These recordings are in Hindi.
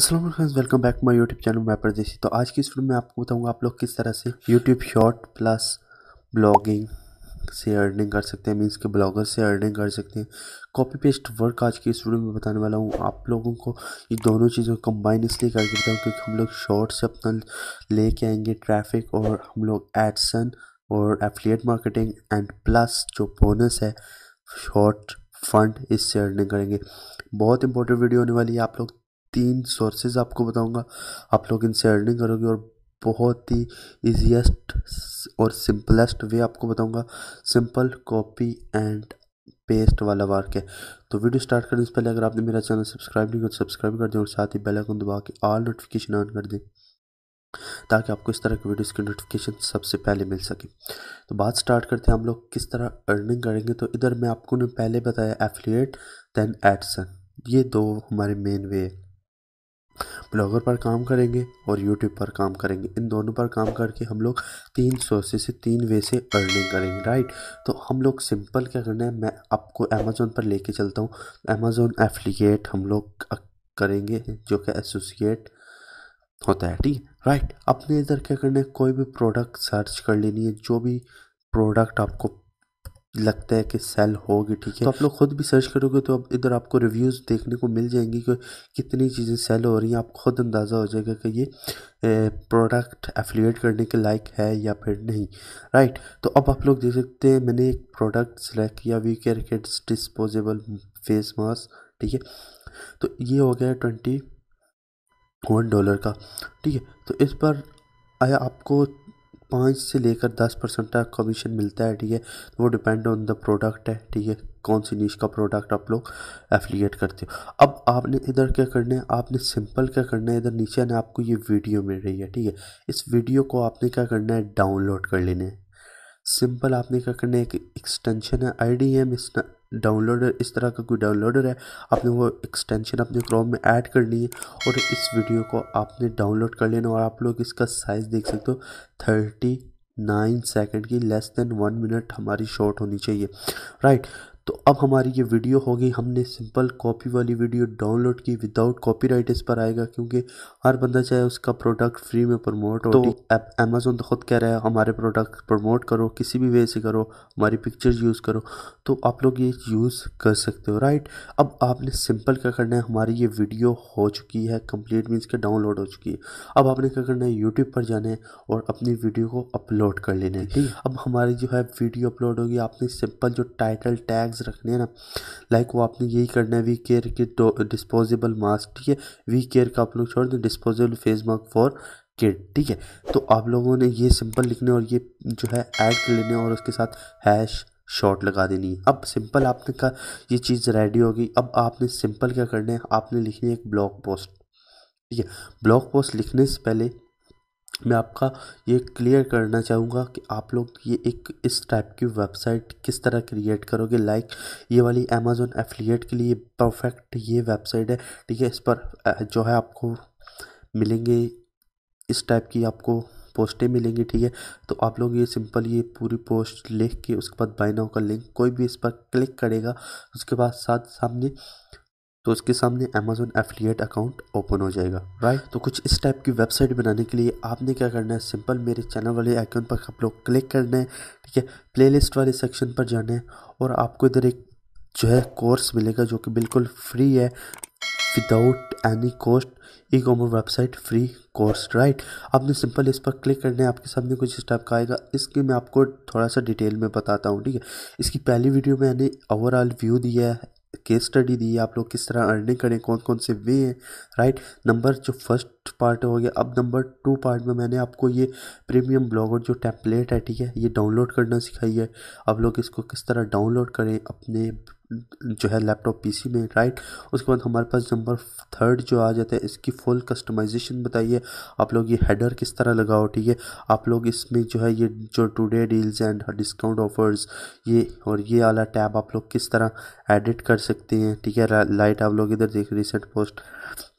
Aslam friends welcome back my YouTube channel मैं परदेसी तो आज की इस वीडियो में आपको बताऊंगा आप लोग किस तरह से यूट्यूब शॉर्ट प्लस ब्लॉगिंग से अर्निंग कर सकते हैं मीन्स के ब्लॉगर से अर्निंग कर सकते हैं कॉपी पेस्ट वर्क आज की इस वीडियो में बताने वाला हूँ आप लोगों को ये दोनों चीज़ों को कंबाइन इसलिए करके बताऊँ क्योंकि हम लोग शॉर्ट से अपना ले कर आएंगे ट्रैफिक और हम लोग एडसन और एफिलियट मार्केटिंग एंड प्लस जो बोनस है शॉर्ट फंड इससे अर्निंग करेंगे बहुत इंपॉर्टेंट वीडियो होने वाली है आप लोग तीन सोर्सेज आपको बताऊंगा आप लोग इनसे अर्निंग करोगे और बहुत ही ईजीएस्ट और सिंपलेस्ट वे आपको बताऊंगा सिंपल कॉपी एंड पेस्ट वाला वर्क है तो वीडियो स्टार्ट करने से पहले अगर आपने मेरा चैनल सब्सक्राइब नहीं किया तो सब्सक्राइब कर दें और साथ ही बेल आइकन दबा के ऑल नोटिफिकेशन ऑन कर दें ताकि आपको इस तरह के वीडियोस की नोटिफिकेशन सबसे पहले मिल सके तो बात स्टार्ट करते हैं हम लोग किस तरह अर्निंग करेंगे तो इधर मैं आपको ने पहले बताया एफिलिएट दैन एडसन ये दो हमारे मेन वे है ब्लॉगर पर काम करेंगे और यूट्यूब पर काम करेंगे इन दोनों पर काम करके हम लोग तीन सोर्सेज से तीन वे से अर्निंग करेंगे राइट तो हम लोग सिंपल क्या करना है मैं आपको अमेज़ोन पर लेके चलता हूँ अमेज़ोन एफिलिएट हम लोग करेंगे जो कि एसोसिएट होता है ठीक है राइट अपने इधर क्या करना है कोई भी प्रोडक्ट सर्च कर लेनी है जो भी प्रोडक्ट आपको लगता है कि सेल होगी ठीक है तो आप लोग खुद भी सर्च करोगे तो अब इधर आपको रिव्यूज़ देखने को मिल जाएंगी कि कितनी चीज़ें सेल हो रही हैं आप खुद अंदाज़ा हो जाएगा कि ये प्रोडक्ट एफिलिएट करने के लायक है या फिर नहीं राइट तो अब आप लोग देख सकते हैं मैंने एक प्रोडक्ट सेलेक्ट किया we care kids disposable face mask ठीक है तो ये हो गया ट्वेंटी वन डॉलर का ठीक है तो इस पर आया आपको पाँच से लेकर दस परसेंट तक कमीशन मिलता है ठीक है वो डिपेंड ऑन द प्रोडक्ट है ठीक है कौन सी नीच का प्रोडक्ट आप लोग एफिलिएट करते हो अब आपने इधर क्या करना है आपने सिंपल क्या करना है इधर नीचे ना आपको ये वीडियो मिल रही है ठीक है इस वीडियो को आपने क्या करना है डाउनलोड कर लेना है सिंपल आपने क्या करना है एक एक्सटेंशन है आई डी एम डाउनलोडर इस तरह का कोई डाउनलोडर है आपने वो एक्सटेंशन अपने क्रोम में ऐड करनी है और इस वीडियो को आपने डाउनलोड कर लेना और आप लोग इसका साइज़ देख सकते हो थर्टी नाइन सेकेंड की लेस देन वन मिनट हमारी शॉर्ट होनी चाहिए राइट तो अब हमारी ये वीडियो होगी हमने सिंपल कॉपी वाली वीडियो डाउनलोड की विदाउट कॉपीराइट इस पर आएगा क्योंकि हर बंदा चाहे उसका प्रोडक्ट फ्री में प्रमोट हो तो ऐप अमेजोन तो खुद कह रहा है हमारे प्रोडक्ट प्रमोट करो किसी भी वे से करो हमारी पिक्चर यूज़ करो तो आप लोग ये यूज़ कर सकते हो राइट अब आपने सिंपल क्या करना है हमारी ये वीडियो हो चुकी है कम्प्लीट मीन्स के डाउनलोड हो चुकी है अब आपने क्या करना है यूट्यूब पर जाना है और अपनी वीडियो को अपलोड कर लेना है ठीक अब हमारी जो है वीडियो अपलोड होगी आपने सिंपल जो टाइटल टैग्स मास्क रखने हैं ना लाइक वो आपने यही करना है वी केयर के डिस्पोजेबल मास्क ठीक है वी केयर का आप लोग छोड़ दें disposable face mask for kid ठीक है तो आप लोगों ने ये सिंपल लिखने और ये जो है ऐड कर लेने और उसके साथ हैश शॉट लगा देनी है अब सिंपल आपने का ये चीज़ रेडी हो गई अब आपने सिंपल क्या करना है आपने लिखनी है एक ब्लॉग पोस्ट ठीक है ब्लॉग पोस्ट लिखने से पहले मैं आपका ये क्लियर करना चाहूँगा कि आप लोग ये एक इस टाइप की वेबसाइट किस तरह क्रिएट करोगे लाइक ये वाली अमेज़ोन एफिलिएट के लिए परफेक्ट ये वेबसाइट है ठीक है इस पर जो है आपको मिलेंगे इस टाइप की आपको पोस्टें मिलेंगी ठीक है तो आप लोग ये सिंपल ये पूरी पोस्ट लिख के उसके बाद बाइनाओ का लिंक कोई भी इस पर क्लिक करेगा उसके बाद साथ सामने तो उसके सामने अमेजोन एफिलियट अकाउंट ओपन हो जाएगा राइट तो कुछ इस टाइप की वेबसाइट बनाने के लिए आपने क्या करना है सिंपल मेरे चैनल वाले आइकन पर आप लोग क्लिक करना है ठीक है प्ले वाले सेक्शन पर जाना है और आपको इधर एक जो है कोर्स मिलेगा जो कि बिल्कुल फ्री है without any cost e commerce website free course right आपने सिंपल इस पर क्लिक करना है आपके सामने कुछ इस टाइप का आएगा इसकी मैं आपको थोड़ा सा डिटेल में बताता हूँ ठीक है इसकी पहली वीडियो में मैंने ओवरऑल व्यू दिया है केस स्टडी दी आप लोग किस तरह अर्निंग करें कौन कौन से वे हैं राइट नंबर जो फर्स्ट पार्ट हो गया अब नंबर टू पार्ट में मैंने आपको ये प्रीमियम ब्लॉगर जो टैंपलेट है ठीक है ये डाउनलोड करना सिखाई है आप लोग इसको किस तरह डाउनलोड करें अपने जो है लैपटॉप पीसी में राइट उसके बाद हमारे पास नंबर थर्ड जो आ जाता है इसकी फुल कस्टमाइजेशन बताइए आप लोग ये हेडर किस तरह लगाओ ठीक है आप लोग इसमें जो है ये जो today deals and discount offers ये और ये वाला टैब आप लोग किस तरह एडिट कर सकते हैं ठीक है लाइट आप लोग इधर देख रिसेंट पोस्ट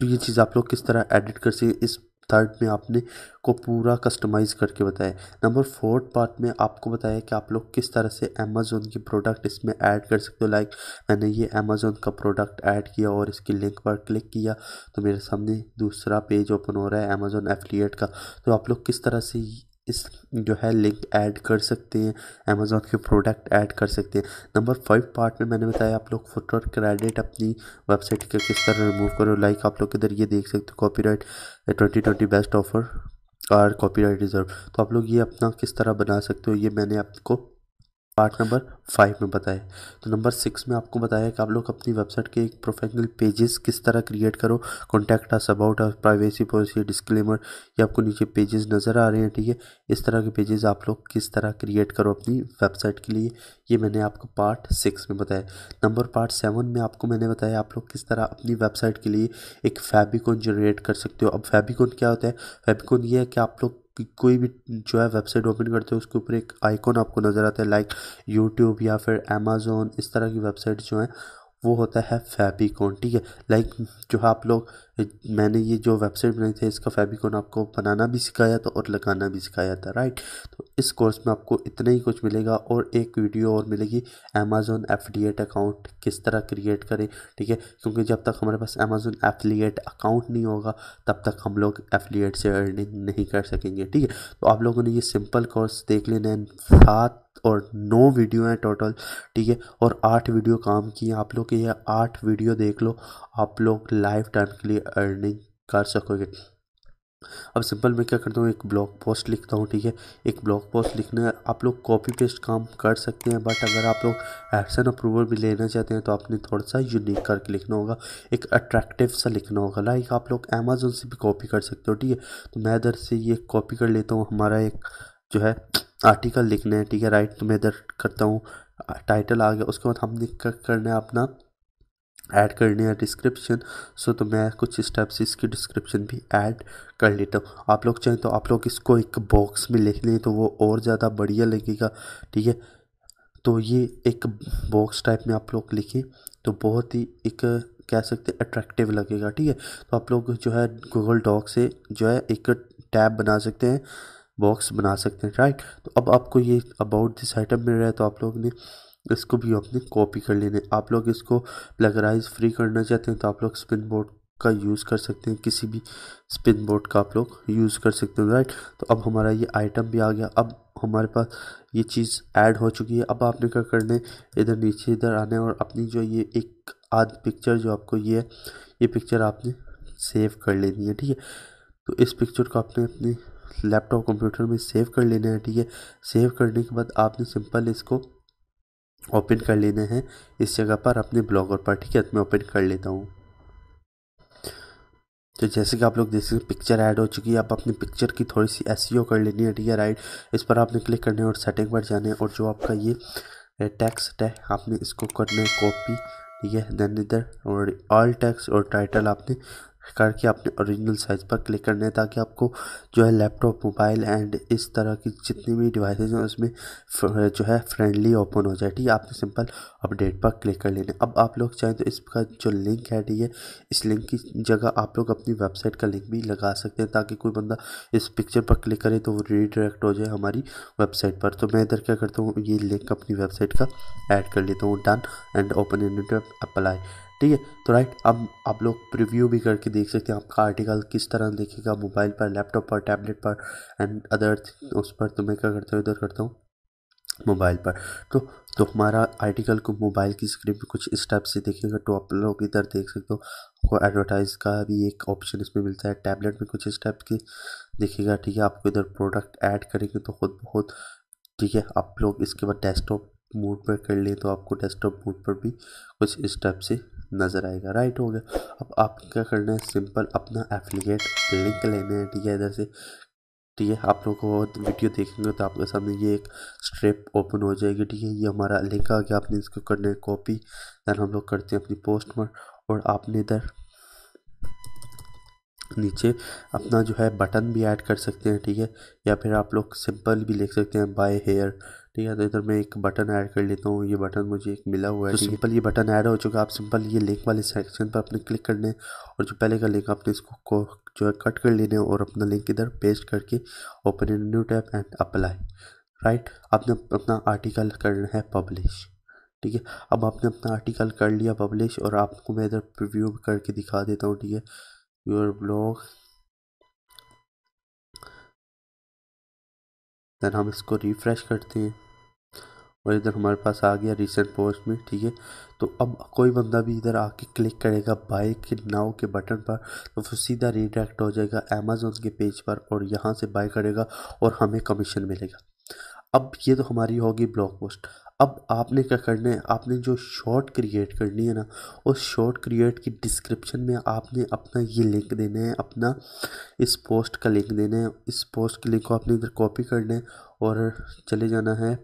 तो ये चीज़ आप लोग किस तरह एडिट कर सकते इस थर्ड में आपने को पूरा कस्टमाइज़ करके बताया नंबर फोर्थ पार्ट में आपको बताया कि आप लोग किस तरह से अमेज़ोन की प्रोडक्ट इसमें ऐड कर सकते हो लाइक मैंने ये अमेज़ोन का प्रोडक्ट ऐड किया और इसकी लिंक पर क्लिक किया तो मेरे सामने दूसरा पेज ओपन हो रहा है अमेज़ोन एफिलिएट का तो आप लोग किस तरह से इस जो है लिंक ऐड कर सकते हैं अमेज़ोन के प्रोडक्ट ऐड कर सकते हैं नंबर फाइव पार्ट में मैंने बताया आप लोग फोटो और क्रेडिट अपनी वेबसाइट का किस तरह रिमूव करो लाइक आप लोग इधर ये देख सकते हो copy twenty twenty best offer और कॉपीराइट रिजर्व तो आप लोग ये अपना किस तरह बना सकते हो ये मैंने आपको पार्ट नंबर फाइव में बताएं तो नंबर सिक्स में आपको बताया कि आप लोग अपनी वेबसाइट के एक प्रोफेशनल पेजेस किस तरह क्रिएट करो contact us about us privacy policy disclaimer ये आपको नीचे पेजेस नज़र आ रहे हैं ठीक है इस तरह के पेजेस आप लोग किस तरह क्रिएट करो अपनी वेबसाइट के लिए ये मैंने आपको पार्ट सिक्स में बताया नंबर पार्ट सेवन में आपको मैंने बताया आप लोग किस तरह अपनी वेबसाइट के लिए एक फैबिकॉन जनरेट कर सकते हो अब फैबिकॉन क्या होता है फैबिकॉन ये है कि आप लोग कि कोई भी जो है वेबसाइट ओपन करते हो उसके ऊपर एक आइकॉन आपको नज़र आता है लाइक यूट्यूब या फिर अमेज़ोन इस तरह की वेबसाइट जो हैं वो होता है फैबिकॉन ठीक है लाइक जो है आप लोग मैंने ये जो वेबसाइट बनाई थी इसका फेबिकॉन आपको बनाना भी सिखाया था और लगाना भी सिखाया था राइट तो इस कोर्स में आपको इतना ही कुछ मिलेगा और एक वीडियो और मिलेगी अमेजोन एफिलिएट अकाउंट किस तरह क्रिएट करें ठीक है क्योंकि जब तक हमारे पास अमेजोन एफिलिएट अकाउंट नहीं होगा तब तक हम लोग एफिलिएट से अर्निंग नहीं कर सकेंगे ठीक है तो आप लोगों ने ये सिंपल कोर्स देख लेना सात और नौ वीडियो हैं टोटल ठीक है और आठ वीडियो काम किए हैं आप लोग ये आठ वीडियो देख लो आप लोग लाइफ टाइम के लिए अर्निंग कर सकोगे अब सिंपल मैं क्या करता हूँ एक ब्लॉग पोस्ट लिखता हूँ ठीक है एक ब्लॉग पोस्ट लिखना है आप लोग कॉपी पेस्ट काम कर सकते हैं बट अगर आप लोग एडसन अप्रूवल भी लेना चाहते हैं तो आपने थोड़ा सा यूनिक करके लिखना होगा एक अट्रैक्टिव सा लिखना होगा लाइक आप लोग अमेजोन से भी कॉपी कर सकते हो ठीक है तो मैं इधर से ये कॉपी कर लेता हूँ हमारा एक जो है आर्टिकल लिखना है ठीक है राइट तो मैं इधर करता हूँ टाइटल आ गया उसके बाद हमने करना है अपना ऐड कर है डिस्क्रिप्शन सो तो मैं कुछ स्टेप्स इसकी डिस्क्रिप्शन भी ऐड कर लेता हूँ आप लोग चाहें तो आप लोग इसको एक बॉक्स में लिख लें तो वो और ज़्यादा बढ़िया लगेगा ठीक है तो ये एक बॉक्स टाइप में आप लोग लिखें तो बहुत ही एक कह सकते हैं अट्रैक्टिव लगेगा ठीक है तो आप लोग जो है गूगल डॉक से जो है एक टैब बना सकते हैं बॉक्स बना सकते हैं राइट तो अब आपको ये अबाउट दिस आइटम मिल रहा है तो आप लोग ने इसको भी आपने कॉपी कर लेना आप लोग इसको प्लगराइज फ्री करना चाहते हैं तो आप लोग स्पिन बोर्ड का यूज़ कर सकते हैं किसी भी स्पिन बोर्ड का आप लोग यूज़ कर सकते हैं राइट तो अब हमारा ये आइटम भी आ गया अब हमारे पास ये चीज़ ऐड हो चुकी है अब आपने क्या करना है इधर नीचे इधर आने और अपनी जो ये एक आध पिक्चर जो आपको ये है ये पिक्चर आपने सेव कर लेनी है ठीक है तो इस पिक्चर को आपने अपने लैपटॉप कंप्यूटर में सेव कर लेना है ठीक है सेव करने के बाद आपने सिंपल इसको ओपन कर लेने हैं इस जगह पर अपने ब्लॉग और पर ठीक है मैं ओपन कर लेता हूँ तो जैसे कि आप लोग देख सकते हैं पिक्चर ऐड हो चुकी है आप अपनी पिक्चर की थोड़ी सी एस e कर लेनी है ठीक है राइट इस पर आपने क्लिक करने और सेटिंग पर जाना है और जो आपका ये टेक्स्ट है आपने इसको करना है कॉपी ठीक है देन इधर और ऑल टेक्स्ट और टाइटल आपने करके अपने ओरिजिनल साइज़ पर क्लिक करना है ताकि आपको जो है लैपटॉप मोबाइल एंड इस तरह की जितनी भी डिवाइसेज हैं उसमें जो है फ्रेंडली ओपन हो जाए ठीक है आपने सिंपल अपडेट पर क्लिक कर लेना अब आप लोग चाहें तो इसका जो लिंक है ठीक है इस लिंक की जगह आप लोग अपनी वेबसाइट का लिंक भी लगा सकते हैं ताकि कोई बंदा इस पिक्चर पर क्लिक करे तो वो रीडायरेक्ट हो जाए हमारी वेबसाइट पर तो मैं इधर क्या करता हूँ ये लिंक अपनी वेबसाइट का ऐड कर लेता हूँ done and open and apply ठीक है तो राइट अब आप लोग प्रिव्यू भी करके देख सकते हैं आपका आर्टिकल किस तरह देखेगा मोबाइल पर लैपटॉप पर टैबलेट पर एंड अदर उस पर तो मैं क्या करता हूँ इधर करता हूँ मोबाइल पर तो तो हमारा आर्टिकल को मोबाइल की स्क्रीन पे कुछ स्टेप से देखेगा तो आप लोग इधर देख सकते हो आपको एडवर्टाइज का भी एक ऑप्शन इसमें मिलता है टैबलेट में कुछ स्टेप के देखिएगा ठीक है आपको इधर प्रोडक्ट ऐड करेंगे तो खुद बहुत ठीक है आप लोग इसके बाद डेस्कटॉप मोड पर कर लें तो आपको डेस्कटॉप मोड पर भी कुछ स्टेप से नज़र आएगा राइट हो गया अब आप क्या करना है सिंपल अपना एफिलिएट लिंक लेना है ठीक है इधर से ठीक है आप लोग को वीडियो देखेंगे तो आपके सामने ये एक स्ट्रिप ओपन हो जाएगी ठीक है ये हमारा लिंक आ गया आपने इसको करना है कॉपी दैन हम लोग करते हैं अपनी पोस्ट पर और आपने इधर नीचे अपना जो है बटन भी ऐड कर सकते हैं ठीक है या फिर आप लोग सिंपल भी लिख सकते हैं बाय हेयर ठीक है तो इधर मैं एक बटन ऐड कर लेता हूँ ये बटन मुझे एक मिला हुआ है तो सिंपल ये बटन ऐड हो चुका है आप सिंपल ये लिंक वाले सेक्शन पर अपने क्लिक लें और जो पहले का लिंक आपने इसको को जो है कट कर लेने और अपना लिंक इधर पेस्ट करके open in new tab and apply right आपने अपना आर्टिकल करना है पब्लिश ठीक है अब आपने अपना आर्टिकल कर लिया पब्लिश और आपको मैं इधर रिव्यू करके दिखा देता हूँ ठीक है योर ब्लॉग देन हम इसको रिफ्रेश करते हैं और इधर हमारे पास आ गया रिसेंट पोस्ट में ठीक है तो अब कोई बंदा भी इधर आके क्लिक करेगा बाइक के नाव के बटन पर तो फिर सीधा रिडायरेक्ट हो जाएगा अमेजोन के पेज पर और यहाँ से बाय करेगा और हमें कमीशन मिलेगा अब ये तो हमारी होगी ब्लॉग पोस्ट अब आपने क्या करना है आपने जो शॉर्ट क्रिएट करनी है ना उस शॉर्ट क्रिएट की डिस्क्रिप्शन में आपने अपना ये लिंक देना है अपना इस पोस्ट का लिंक देना है इस पोस्ट के लिंक को आपने इधर कॉपी करना है और चले जाना है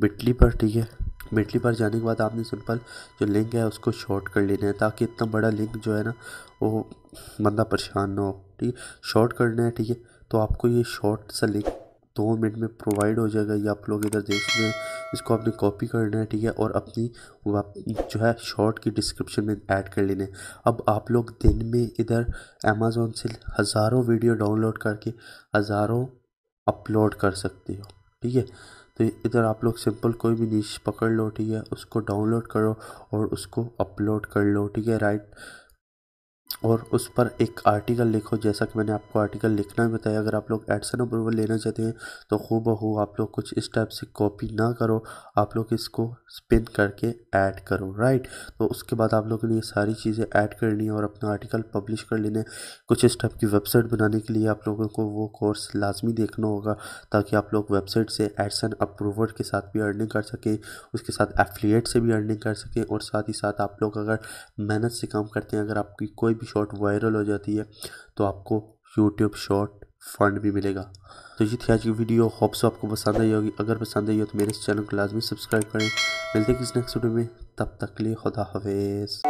बिटली पर ठीक है बिटली पर जाने के बाद आपने सिंपल जो लिंक है उसको शॉर्ट कर लेना है ताकि इतना बड़ा लिंक जो है ना वो बंदा परेशान ना हो ठीक है शॉर्ट करना है ठीक है तो आपको ये शॉर्ट सा लिंक दो मिनट में प्रोवाइड हो जाएगा ये आप लोग इधर देख सकते हैं इसको आपने कॉपी करना है ठीक है और अपनी जो है शॉर्ट की डिस्क्रिप्शन में ऐड कर लेना है अब आप लोग दिन में इधर अमेज़ोन से हज़ारों वीडियो डाउनलोड करके हज़ारों अपलोड कर सकते हो ठीक है तो इधर आप लोग सिंपल कोई भी नीच पकड़ लो ठीक है उसको डाउनलोड करो और उसको अपलोड कर लो ठीक है राइट और उस पर एक आर्टिकल लिखो जैसा कि मैंने आपको आर्टिकल लिखना भी बताया अगर आप लोग एडसन अप्रूवल लेना चाहते हैं तो खूब हो आप लोग कुछ इस टाइप से कॉपी ना करो आप लोग इसको स्पिन करके ऐड करो राइट तो उसके बाद आप लोगों ने ये सारी चीज़ें ऐड करनी है और अपना आर्टिकल पब्लिश कर लेना है कुछ इस टाइप की वेबसाइट बनाने के लिए आप लोगों को वो कोर्स लाजमी देखना होगा ताकि आप लोग वेबसाइट से एडसन अप्रूवल के साथ भी अर्निंग कर सकें उसके साथ एफिलियट से भी अर्निंग कर सकें और साथ ही साथ आप लोग अगर मेहनत से काम करते हैं अगर आपकी कोई कोई भी शॉट वायरल हो जाती है तो आपको यूट्यूब शॉर्ट फंड भी मिलेगा तो ये थी आज की वीडियो होप्स आपको पसंद आई होगी अगर पसंद आई हो तो मेरे इस चैनल को लाजमी सब्सक्राइब करें मिलते हैं किस नेक्स्ट वीडियो में तब तक लिए खुदा हाफिज़